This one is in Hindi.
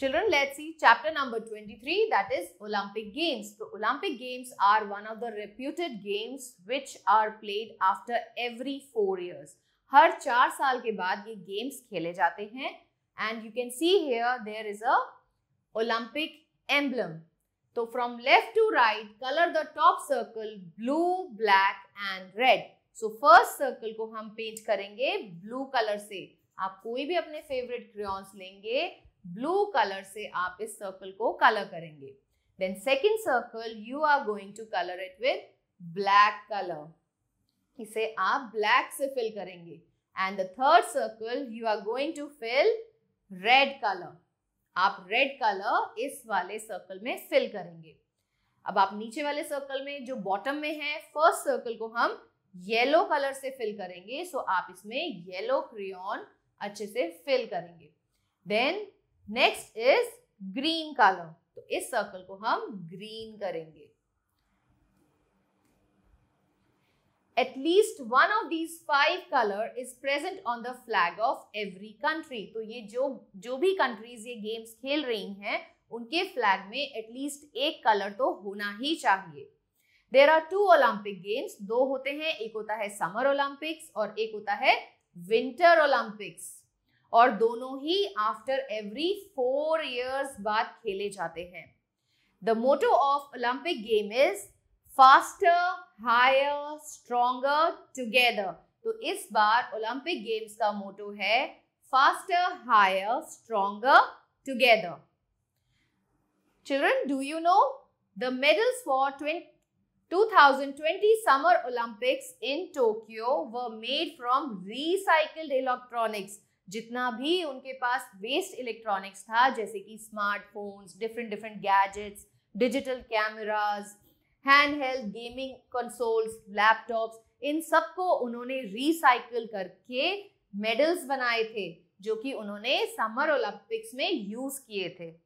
Children, let's see chapter number 23 that is Olympic Games. The Olympic Games are one of the reputed games which are played after every 4 years. har 4 saal ke baad ye games khele jate hain and you can see here there is a olympic emblem so from left to right color the top circle blue black and red so first circle ko hum paint karenge blue color se आप कोई भी अपने फेवरेट क्रियॉन्स लेंगे ब्लू कलर से आप इस सर्कल को कलर करेंगे then second circle you are going to colour it with black colour इसे आप ब्लैक से फिल करेंगे and the third circle you are going to fill red colour आप रेड कलर इस वाले सर्कल में फिल करेंगे अब आप नीचे वाले सर्कल में जो बॉटम में है फर्स्ट सर्कल को हम येलो कलर से फिल करेंगे सो so आप इसमें येलो क्रियॉन अच्छे से फिल करेंगे then next is green column तो इस सर्कल को हम ग्रीन करेंगे at least one of these five color is present on the flag of every तो ये जो जो भी कंट्रीज ये गेम्स खेल रही हैं उनके फ्लैग में एटलीस्ट एक कलर तो होना ही चाहिए there are two Olympic Games दो होते हैं एक होता है समर ओलंपिक्स और एक होता है विंटर ओलंपिक्स और दोनों ही आफ्टर एवरी फोर ईयर्स बाद खेले जाते हैं the motto of Olympic Game is faster higher stronger together तो इस बार ओलंपिक गेम्स का मोटो है faster higher stronger together children do you know the medals for twenty 2020 Summer Olympics in Tokyo were made from recycled electronics. जितना भी उनके पास वेस्ट इलेक्ट्रॉनिक्स था जैसे कि smartphones different different gadgets digital cameras hand held gaming consoles laptops इन सब को उन्होंने रिसाइकिल करके मेडल्स बनाए थे जो कि उन्होंने समर ओलंपिक्स में यूज किए थे